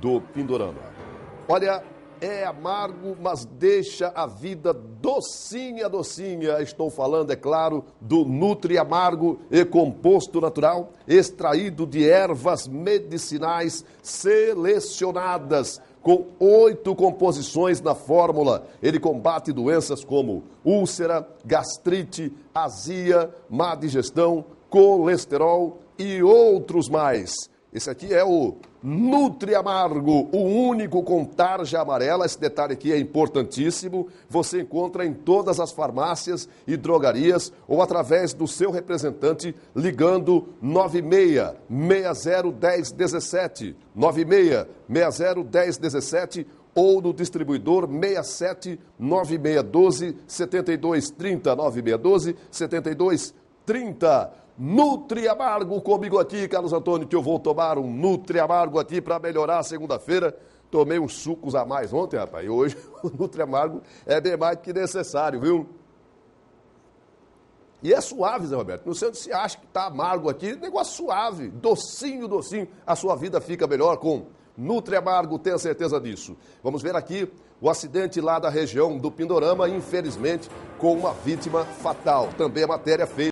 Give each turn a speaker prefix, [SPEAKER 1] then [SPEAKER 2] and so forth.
[SPEAKER 1] do Pindorama. Olha, é amargo, mas deixa a vida docinha, docinha. Estou falando, é claro, do Nutri Amargo e composto natural, extraído de ervas medicinais selecionadas com oito composições na fórmula. Ele combate doenças como úlcera, gastrite, azia, má digestão, colesterol e outros mais esse aqui é o Nutri Amargo, o único com tarja amarela. Esse detalhe aqui é importantíssimo. Você encontra em todas as farmácias e drogarias ou através do seu representante ligando 96 60 1017 96 60 1017 ou no distribuidor 67 9612 7230 9612 7230. Nutri Amargo comigo aqui, Carlos Antônio, que eu vou tomar um Nutri Amargo aqui para melhorar a segunda-feira. Tomei uns sucos a mais ontem, rapaz, e hoje o Nutri Amargo é bem mais do que necessário, viu? E é suave, Zé Roberto. Não sei onde se acha que está amargo aqui. Negócio suave, docinho, docinho. A sua vida fica melhor com Nutri Amargo, tenha certeza disso. Vamos ver aqui o acidente lá da região do Pindorama, infelizmente, com uma vítima fatal. Também a matéria feita.